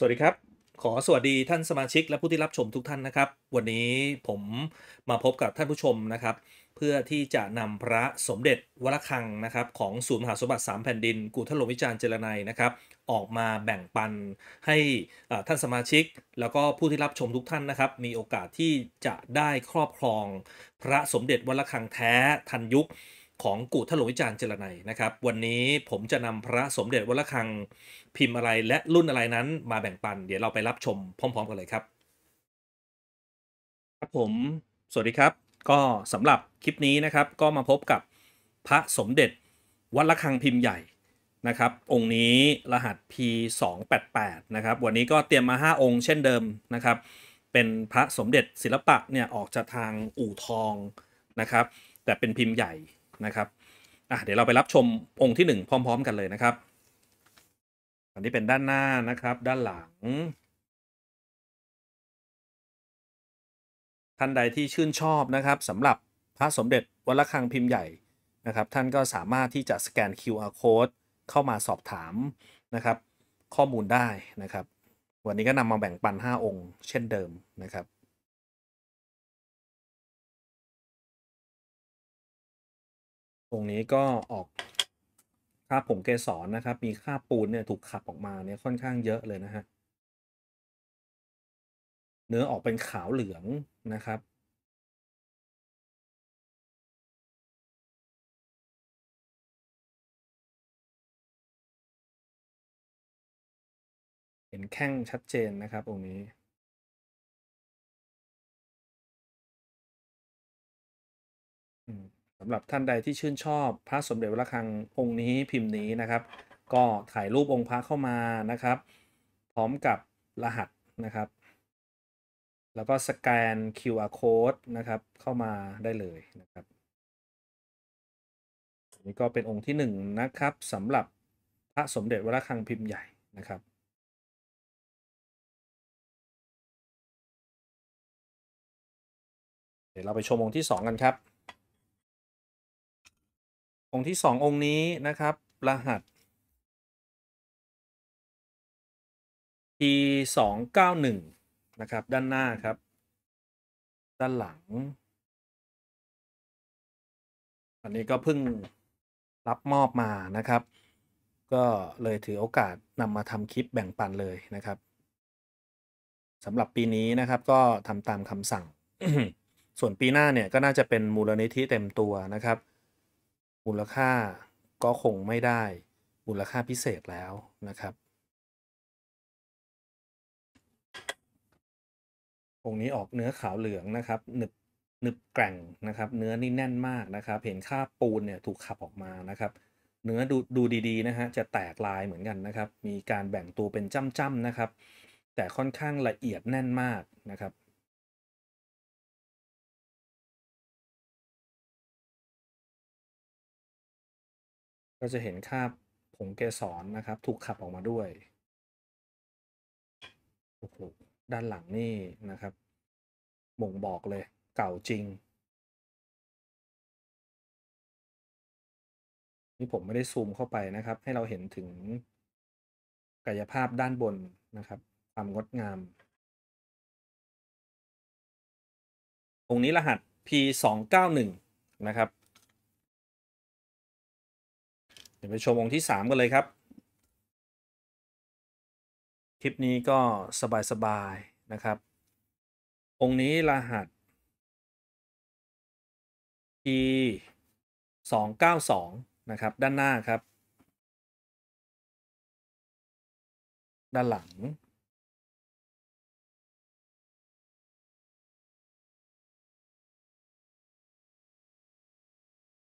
สวัสดีครับ ขอสวัสดีท่านสมาชิกและผู้ที่รับชมทุกท่านนะครับ วันนี้ผมมาพบกับท่านผู้ชมนะครับ เพื่อที่จะนำพระสมเด็จวรคังนะครับ ของศูนย์มหาสมบัติ3แผ่นดินกูท่าหลงวิจารณ์เจรนายนะครับ ออกมาแบ่งปันให้ท่านสมาชิกแล้วก็ผู้ที่รับชมทุกท่านนะครับ มีโอกาสที่จะได้ครอบครอง พระสมเด็จวรคังแท้ทันยุคของกูทะลวิจารณ์เจรไนนะครับ วันนี้ผมจะนำพระสมเด็จวัรคังพิมพ์อะไรและรุ่นอะไรนั้น มาแบ่งปันเดี๋ยวเราไปรับชมพร้อมๆกันเลยครับครับผมสวัสดีครับ ก็สำหรับคลิปนี้นะครับก็มาพบกับพระสมเด็จวัดระคังพิมพ์ใหญ่นะครับ องค์นี้รหัส P288 นะครับวันนี้ก็เตรียมมา 5 องค์เช่นเดิมนะครับ เป็นพระสมเด็จศิลปะเนี่ยออกจากทางอู่ทองนะครับแต่เป็นพิมพ์ใหญ่นะครับ อ่ะ เดี๋ยวเราไปรับชมองค์ที่หนึ่งพร้อมๆกันเลยนะครับ อันนี้เป็นด้านหน้านะครับ ด้านหลัง ท่านใดที่ชื่นชอบนะครับสำหรับพระสมเด็จวัลคังพิมพ์ใหญ่นะครับท่านก็สามารถที่จะสแกน QR code เข้ามาสอบถามนะครับ ข้อมูลได้นะครับ วันนี้ก็นำมาแบ่งปัน 5 องค์เช่นเดิมนะครับตรงนี้ก็ออกคราบผงเกสรนนะครับ มีคราบปูนเนี่ยถูกขับออกมาเนี่ยค่อนข้างเยอะเลยนะฮะ เนื้อออกเป็นขาวเหลืองนะครับ เห็นแข้งชัดเจนนะครับตรงนี้ อืมสำหรับ ท่านใดที่ชื่นชอบพระสมเด็จพระคังองค์นี้พิมพ์นี้นะครับ ก็ถ่ายรูปองค์พระเข้ามานะครับ พร้อมกับรหัสนะครับแล้วก็สแกน QR code นะครับเข้ามาได้เลยนะครับนี่ก็เป็นองค์ที่1นนะครับสำหรับพระสมเด็จวรคังพิมพ์ใหญ่นะครับเดี๋ยวเราไปชมองค์ที่ 2 กันครับองค์ที่งองค์นี้นะครับ รหัส T 2 9 1นะครับ ด้านหน้าครับ ด้านหลัง อันนี้ก็เพิ่งรับมอบมานะครับ ก็เลยถือโอกาสนำมาทำคลิปแบ่งปันเลยนะครับสำหรับปีนี้นะครับก็ทำตามคำสั่ง ส่วนปีหน้าเนี่ยก็น่าจะเป็นมูลนิธิเต็มตัวนะครับมูลค่าก็คงไม่ได้มูลค่าพิเศษแล้วนะครับองค์นี้ออกเนื้อขาวเหลืองนะครับหนึบหนึบแกร่งนะครับ เนื้อนี่แน่นมากนะครับเห็นค่าปูนเนี่ยถูกขับออกมานะครับ เนื้อดูดูดีๆนะฮะจะแตกลายเหมือนกันนะครับ มีการแบ่งตัวเป็นจ้ำๆนะครับ แต่ค่อนข้างละเอียดแน่นมากนะครับก็จะเห็นค่าผงเกสรนนะครับ ถูกขับออกมาด้วยโอ้โหด้านหลังนี่นะครับบ่งบอกเลย เก่าจริงนี่ผมไม่ได้ซูมเข้าไปนะครับ ให้เราเห็นถึง กายภาพด้านบนนะครับความงดงาม ตรงนี้รหัส P 2 9 1นะครับเดี๋ยวไปชมองค์ที่3กันเลยครับ คลิปนี้ก็สบายๆนะครับ องค์นี้รหัส e 292 นะครับ ด้านหน้าครับ ด้านหลัง